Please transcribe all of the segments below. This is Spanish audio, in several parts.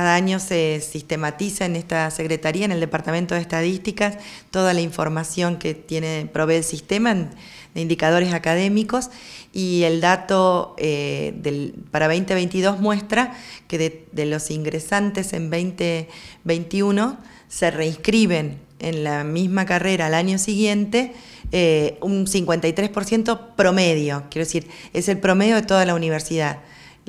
Cada año se sistematiza en esta Secretaría, en el Departamento de Estadísticas, toda la información que tiene, provee el sistema de indicadores académicos y el dato eh, para 2022 muestra que de, los ingresantes en 2021 se reinscriben en la misma carrera al año siguiente eh, un 53% promedio, quiero decir, es el promedio de toda la universidad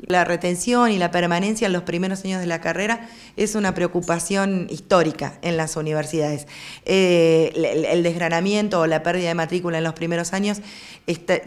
la retención y la permanencia en los primeros años de la carrera es una preocupación histórica en las universidades. Eh, el, desgranamiento o la pérdida de matrícula en los primeros años se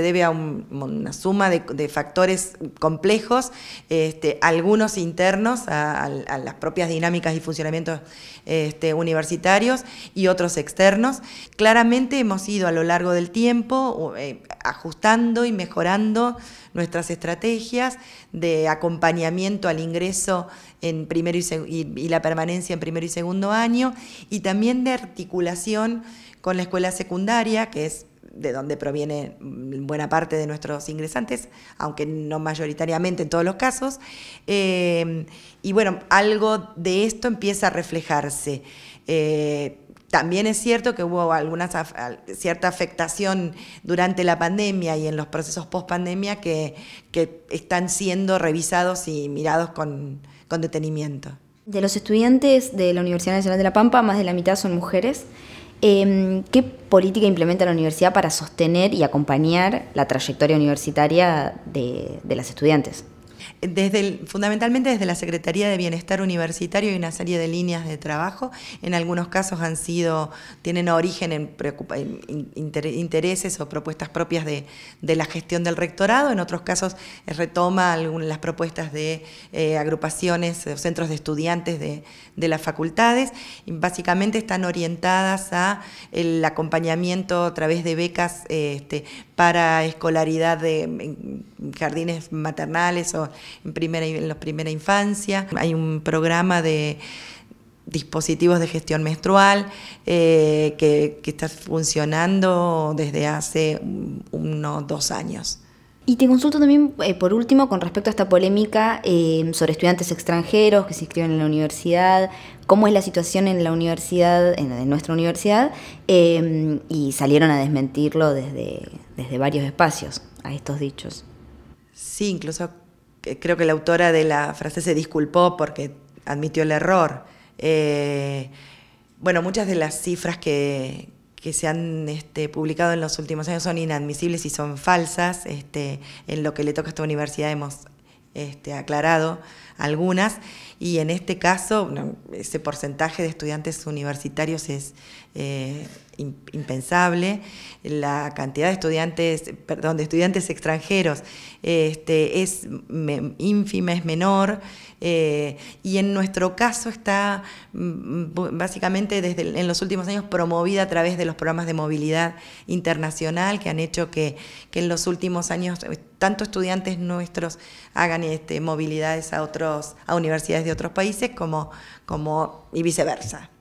debe a una suma de, factores complejos, este, algunos internos a, las propias dinámicas y funcionamientos este, universitarios y otros externos. Claramente hemos ido a lo largo del tiempo eh, ajustando y mejorando nuestras estrategias de acompañamiento al ingreso en primero y, la permanencia en primero y segundo año, y también de articulación con la escuela secundaria, que es de donde proviene buena parte de nuestros ingresantes, aunque no mayoritariamente en todos los casos. Eh, y bueno, algo de esto empieza a reflejarse. Eh, también es cierto que hubo alguna cierta afectación durante la pandemia y en los procesos post-pandemia que, están siendo revisados y mirados con, detenimiento. De los estudiantes de la Universidad Nacional de La Pampa, más de la mitad son mujeres. Em, ¿Qué política implementa la universidad para sostener y acompañar la trayectoria universitaria de las estudiantes? fundamentalmente desde la Secretaría de Bienestar Universitario hay una serie de líneas de trabajo. En algunos casos han sido, tienen origen en, intereses o propuestas propias de, la gestión del rectorado. En otros casos eh, retoma algunas las propuestas de eh, agrupaciones o centros de estudiantes de, las facultades. Y básicamente están orientadas a el acompañamiento a través de becas eh, este, para escolaridad de jardines maternales o en, primera, en la primera infancia. Hay un programa de dispositivos de gestión menstrual eh, que, está funcionando desde hace unos dos años. Y te consulto también, eh, por último, con respecto a esta polémica eh, sobre estudiantes extranjeros que se inscriben en la universidad, cómo es la situación en la universidad, en, nuestra universidad, y salieron a desmentirlo desde, desde varios espacios a estos dichos. Sí, incluso eh, creo que la autora de la frase se disculpó porque admitió el error. Eh, bueno, muchas de las cifras que, se han este, publicado en los últimos años son inadmisibles y son falsas. Este, en lo que le toca a esta universidad hemos este, aclarado algunas, y en este caso ese porcentaje de estudiantes universitarios es eh, impensable, la cantidad de estudiantes, perdón, de estudiantes extranjeros este, es ínfima, es menor, eh, y en nuestro caso está mm, básicamente desde en los últimos años promovida a través de los programas de movilidad internacional que han hecho que, que en los últimos años eh, tanto estudiantes nuestros hagan este, movilidades a otros a universidades de otros países como, y viceversa.